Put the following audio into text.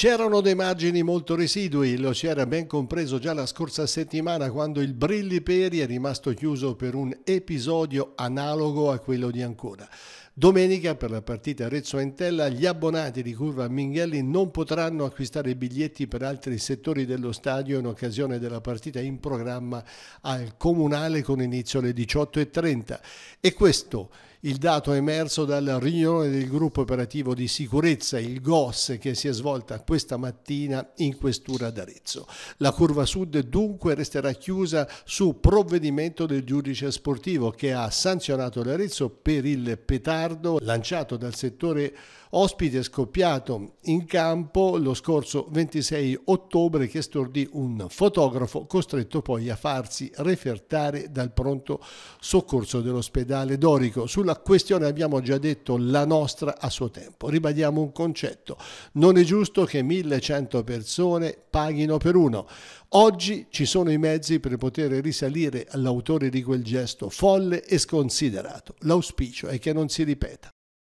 C'erano dei margini molto residui, lo si era ben compreso già la scorsa settimana quando il Brilli Peri è rimasto chiuso per un episodio analogo a quello di Ancona. Domenica per la partita rezzo entella gli abbonati di Curva Minghelli non potranno acquistare biglietti per altri settori dello stadio in occasione della partita in programma al Comunale con inizio alle 18.30 e questo il dato è emerso dalla riunione del gruppo operativo di sicurezza, il GOS, che si è svolta questa mattina in questura d'Arezzo. La curva sud dunque resterà chiusa su provvedimento del giudice sportivo che ha sanzionato l'Arezzo per il petardo lanciato dal settore ospite scoppiato in campo lo scorso 26 ottobre che stordì un fotografo costretto poi a farsi refertare dal pronto soccorso dell'ospedale Dorico. Sulla sulla questione abbiamo già detto la nostra a suo tempo. Ribadiamo un concetto, non è giusto che 1100 persone paghino per uno. Oggi ci sono i mezzi per poter risalire all'autore di quel gesto folle e sconsiderato. L'auspicio è che non si ripeta.